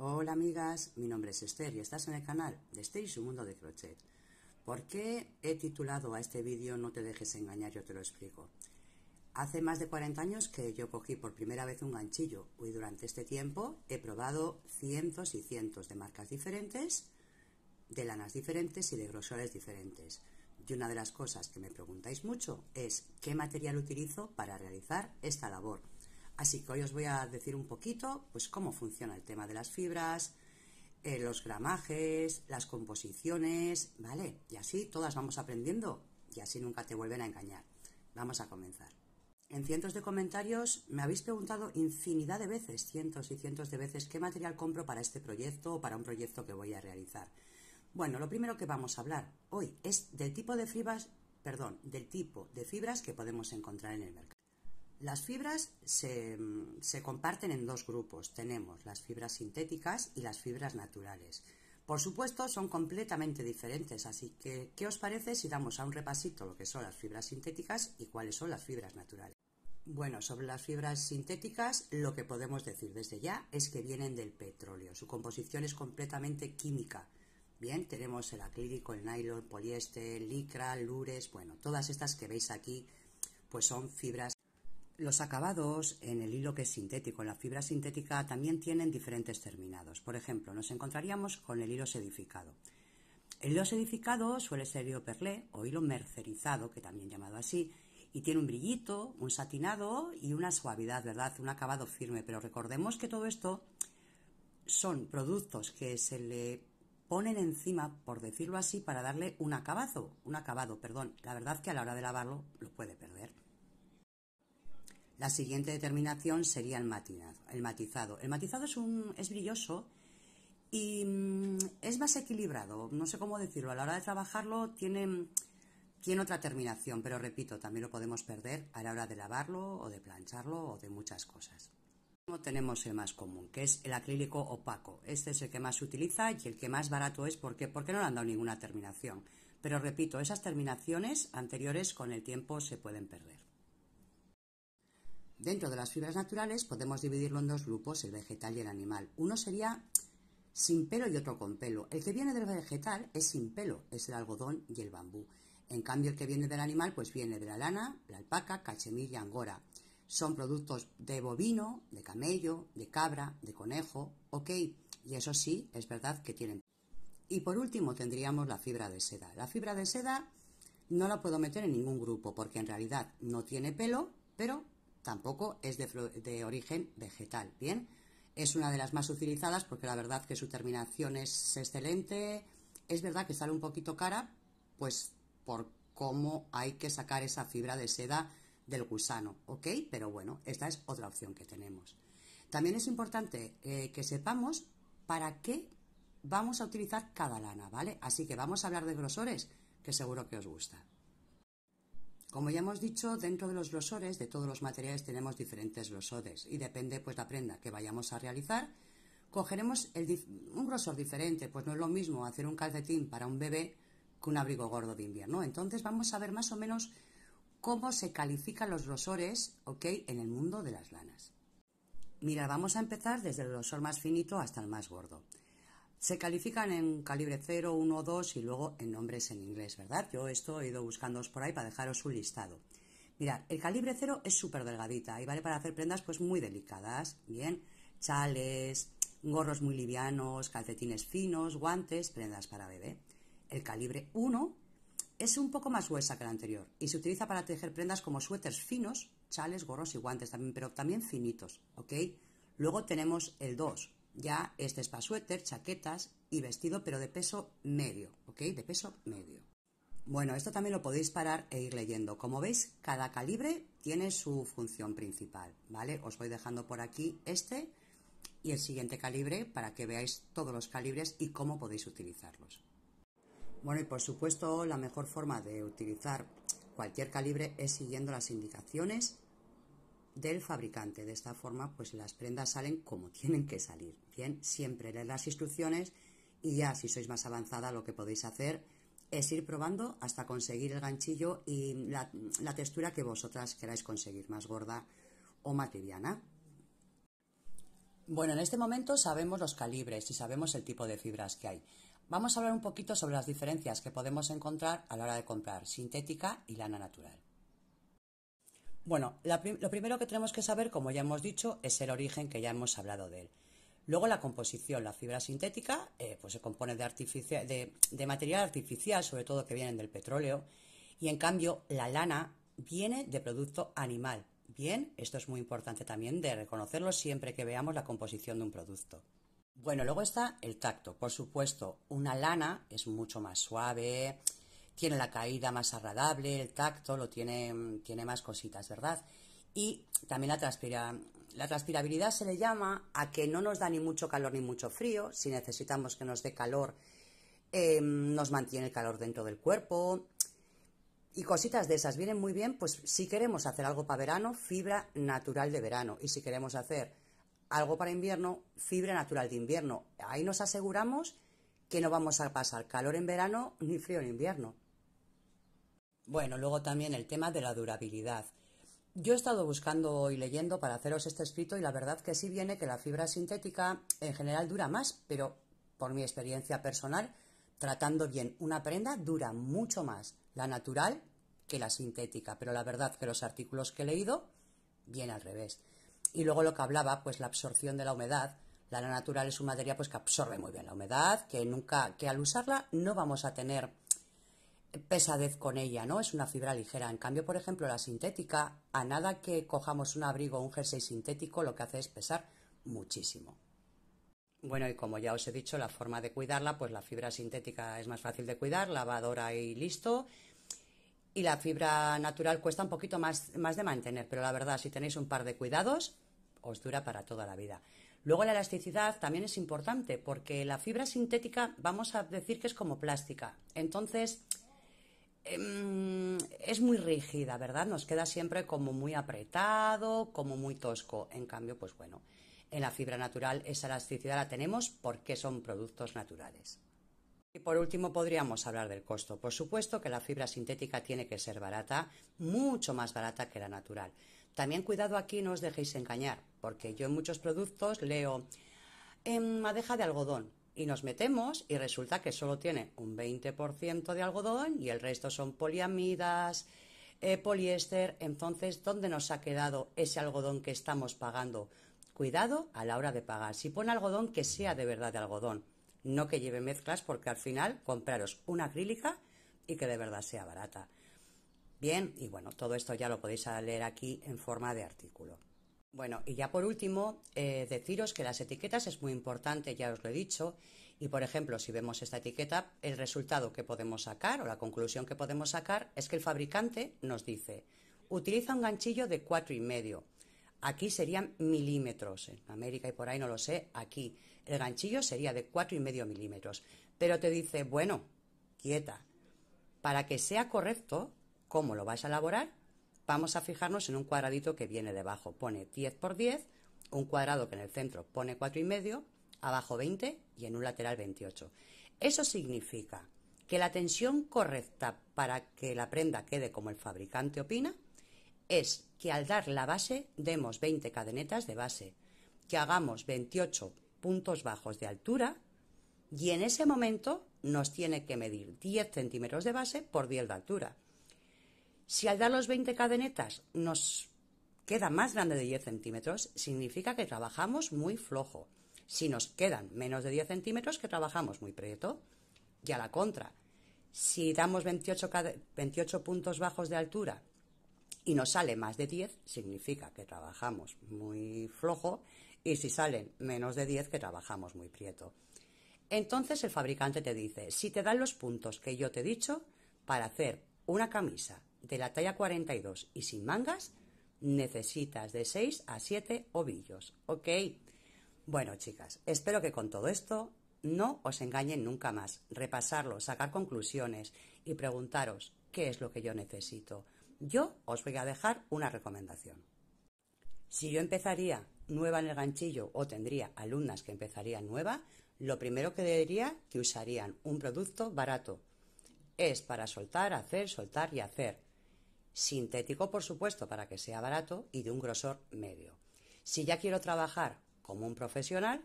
Hola amigas, mi nombre es Esther y estás en el canal de Esther y su mundo de crochet. ¿Por qué he titulado a este vídeo No te dejes engañar? Yo te lo explico. Hace más de 40 años que yo cogí por primera vez un ganchillo y durante este tiempo he probado cientos y cientos de marcas diferentes, de lanas diferentes y de grosores diferentes. Y una de las cosas que me preguntáis mucho es qué material utilizo para realizar esta labor Así que hoy os voy a decir un poquito pues cómo funciona el tema de las fibras, eh, los gramajes, las composiciones, ¿vale? Y así todas vamos aprendiendo y así nunca te vuelven a engañar. Vamos a comenzar. En cientos de comentarios me habéis preguntado infinidad de veces, cientos y cientos de veces, qué material compro para este proyecto o para un proyecto que voy a realizar. Bueno, lo primero que vamos a hablar hoy es del tipo de fibras, perdón, del tipo de fibras que podemos encontrar en el mercado. Las fibras se, comparten en dos grupos. Tenemos las fibras sintéticas y las fibras naturales. Por supuesto, son completamente diferentes, así que, ¿qué os parece si damos a un repasito lo que son las fibras sintéticas y cuáles son las fibras naturales? Bueno, sobre las fibras sintéticas, lo que podemos decir desde ya es que vienen del petróleo. Su composición es completamente química. Bien, tenemos el acrílico, el nylon, poliéster, licra, lures, bueno, todas estas que veis aquí, pues son fibras los acabados en el hilo que es sintético, en la fibra sintética, también tienen diferentes terminados. Por ejemplo, nos encontraríamos con el hilo sedificado. El hilo sedificado suele ser hilo perlé o hilo mercerizado, que también llamado así, y tiene un brillito, un satinado y una suavidad, ¿verdad? Un acabado firme. Pero recordemos que todo esto son productos que se le ponen encima, por decirlo así, para darle un acabado, un acabado, perdón. La verdad que a la hora de lavarlo lo puede perder. La siguiente determinación sería el matizado. El matizado, el matizado es, un, es brilloso y mm, es más equilibrado. No sé cómo decirlo. A la hora de trabajarlo tiene, tiene otra terminación, pero repito, también lo podemos perder a la hora de lavarlo o de plancharlo o de muchas cosas. Tenemos el más común, que es el acrílico opaco. Este es el que más se utiliza y el que más barato es porque, porque no le han dado ninguna terminación. Pero repito, esas terminaciones anteriores con el tiempo se pueden perder. Dentro de las fibras naturales podemos dividirlo en dos grupos, el vegetal y el animal. Uno sería sin pelo y otro con pelo. El que viene del vegetal es sin pelo, es el algodón y el bambú. En cambio, el que viene del animal, pues viene de la lana, la alpaca, cachemilla, y angora. Son productos de bovino, de camello, de cabra, de conejo, ok, y eso sí, es verdad que tienen. Y por último tendríamos la fibra de seda. La fibra de seda no la puedo meter en ningún grupo porque en realidad no tiene pelo, pero tampoco es de, origen vegetal, ¿bien? Es una de las más utilizadas porque la verdad que su terminación es excelente. Es verdad que sale un poquito cara, pues por cómo hay que sacar esa fibra de seda del gusano, ¿ok? Pero bueno, esta es otra opción que tenemos. También es importante eh, que sepamos para qué vamos a utilizar cada lana, ¿vale? Así que vamos a hablar de grosores, que seguro que os gusta. Como ya hemos dicho, dentro de los grosores de todos los materiales tenemos diferentes grosores y depende pues la prenda que vayamos a realizar. Cogeremos un grosor diferente, pues no es lo mismo hacer un calcetín para un bebé que un abrigo gordo de invierno. Entonces vamos a ver más o menos cómo se califican los grosores, ¿ok? En el mundo de las lanas. Mira, vamos a empezar desde el grosor más finito hasta el más gordo. Se califican en calibre 0, 1, 2 y luego en nombres en inglés, ¿verdad? Yo esto he ido buscándoos por ahí para dejaros un listado. Mirad, el calibre 0 es súper delgadita y vale para hacer prendas pues muy delicadas, ¿bien? Chales, gorros muy livianos, calcetines finos, guantes, prendas para bebé. El calibre 1 es un poco más gruesa que el anterior y se utiliza para tejer prendas como suéteres finos, chales, gorros y guantes también, pero también finitos, ¿ok? Luego tenemos el 2, ya este es para suéter, chaquetas y vestido, pero de peso medio, ¿ok? De peso medio. Bueno, esto también lo podéis parar e ir leyendo. Como veis, cada calibre tiene su función principal, ¿vale? Os voy dejando por aquí este y el siguiente calibre para que veáis todos los calibres y cómo podéis utilizarlos. Bueno, y por supuesto, la mejor forma de utilizar cualquier calibre es siguiendo las indicaciones del fabricante. De esta forma, pues las prendas salen como tienen que salir. Bien, siempre leer las instrucciones y ya si sois más avanzada lo que podéis hacer es ir probando hasta conseguir el ganchillo y la, la textura que vosotras queráis conseguir, más gorda o más liviana. Bueno, en este momento sabemos los calibres y sabemos el tipo de fibras que hay. Vamos a hablar un poquito sobre las diferencias que podemos encontrar a la hora de comprar sintética y lana natural. Bueno, lo primero que tenemos que saber, como ya hemos dicho, es el origen que ya hemos hablado de él. Luego la composición, la fibra sintética, eh, pues se compone de, de, material artificial, sobre todo que vienen del petróleo, y en cambio la lana viene de producto animal. Bien, esto es muy importante también de reconocerlo siempre que veamos la composición de un producto. Bueno, luego está el tacto. Por supuesto, una lana es mucho más suave, tiene la caída más agradable, el tacto, lo tiene, tiene más cositas, ¿verdad? Y también la transpirabilidad se le llama a que no nos da ni mucho calor ni mucho frío. Si necesitamos que nos dé calor, em, nos mantiene el calor dentro del cuerpo. Y cositas de esas vienen muy bien, pues si queremos hacer algo para verano, fibra natural de verano. Y si queremos hacer algo para invierno, fibra natural de invierno. Ahí nos aseguramos que no vamos a pasar calor en verano ni frío en invierno. Bueno, luego también el tema de la durabilidad. Yo he estado buscando y leyendo para haceros este escrito y la verdad que sí viene que la fibra sintética en general dura más, pero por mi experiencia personal, tratando bien una prenda dura mucho más la natural que la sintética, pero la verdad que los artículos que he leído vienen al revés. Y luego lo que hablaba, pues la absorción de la humedad, la natural es una materia pues que absorbe muy bien la humedad, que nunca que al usarla no vamos a tener pesadez con ella, ¿no? Es una fibra ligera. En cambio, por ejemplo, la sintética, a nada que cojamos un abrigo o un jersey sintético, lo que hace es pesar muchísimo. Bueno, y como ya os he dicho, la forma de cuidarla, pues la fibra sintética es más fácil de cuidar, lavadora y listo. Y la fibra natural cuesta un poquito más, más de mantener, pero la verdad, si tenéis un par de cuidados, os dura para toda la vida. Luego la elasticidad también es importante, porque la fibra sintética, vamos a decir que es como plástica. Entonces, Em, es muy rígida, ¿verdad? Nos queda siempre como muy apretado, como muy tosco. En cambio, pues bueno, en la fibra natural esa elasticidad la tenemos porque son productos naturales. Y por último podríamos hablar del costo. Por supuesto que la fibra sintética tiene que ser barata, mucho más barata que la natural. También cuidado aquí, no os dejéis engañar, porque yo en muchos productos leo madeja em, de algodón, y nos metemos y resulta que solo tiene un 20% de algodón y el resto son poliamidas, eh, poliéster. Entonces, ¿dónde nos ha quedado ese algodón que estamos pagando? Cuidado a la hora de pagar. Si pone algodón, que sea de verdad de algodón, no que lleve mezclas, porque al final compraros una acrílica y que de verdad sea barata. Bien, y bueno, todo esto ya lo podéis leer aquí en forma de artículo. Bueno, y ya por último, eh, deciros que las etiquetas es muy importante, ya os lo he dicho, y por ejemplo, si vemos esta etiqueta, el resultado que podemos sacar o la conclusión que podemos sacar es que el fabricante nos dice, utiliza un ganchillo de cuatro y medio. Aquí serían milímetros, en América y por ahí no lo sé, aquí el ganchillo sería de cuatro y medio milímetros, pero te dice, bueno, quieta, para que sea correcto, ¿cómo lo vas a elaborar? vamos a fijarnos en un cuadradito que viene debajo. Pone 10 por 10, un cuadrado que en el centro pone cuatro y medio, abajo 20 y en un lateral 28. Eso significa que la tensión correcta para que la prenda quede como el fabricante opina es que al dar la base demos 20 cadenetas de base, que hagamos 28 puntos bajos de altura y en ese momento nos tiene que medir 10 centímetros de base por 10 de altura. Si al dar los 20 cadenetas nos queda más grande de 10 centímetros, significa que trabajamos muy flojo. Si nos quedan menos de 10 centímetros, que trabajamos muy prieto. Y a la contra, si damos 28, 28 puntos bajos de altura y nos sale más de 10, significa que trabajamos muy flojo. Y si salen menos de 10, que trabajamos muy prieto. Entonces el fabricante te dice, si te dan los puntos que yo te he dicho, para hacer una camisa de la talla 42 y sin mangas, necesitas de 6 a 7 ovillos, ¿ok? Bueno, chicas, espero que con todo esto no os engañen nunca más. Repasarlo, sacar conclusiones y preguntaros qué es lo que yo necesito. Yo os voy a dejar una recomendación. Si yo empezaría nueva en el ganchillo o tendría alumnas que empezarían nueva, lo primero que diría que usarían un producto barato. Es para soltar, hacer, soltar y hacer. Sintético, por supuesto, para que sea barato y de un grosor medio. Si ya quiero trabajar como un profesional,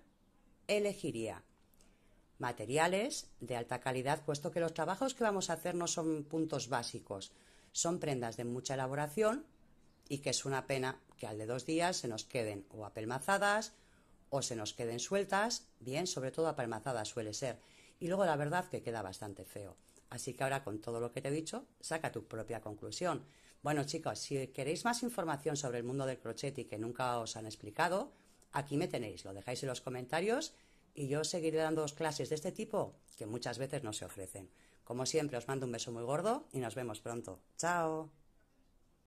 elegiría materiales de alta calidad, puesto que los trabajos que vamos a hacer no son puntos básicos, son prendas de mucha elaboración y que es una pena que al de dos días se nos queden o apelmazadas o se nos queden sueltas, bien, sobre todo apelmazadas suele ser, y luego la verdad que queda bastante feo. Así que ahora con todo lo que te he dicho, saca tu propia conclusión. Bueno chicos, si queréis más información sobre el mundo del crochet y que nunca os han explicado, aquí me tenéis, lo dejáis en los comentarios y yo seguiré dando clases de este tipo que muchas veces no se ofrecen. Como siempre, os mando un beso muy gordo y nos vemos pronto. ¡Chao!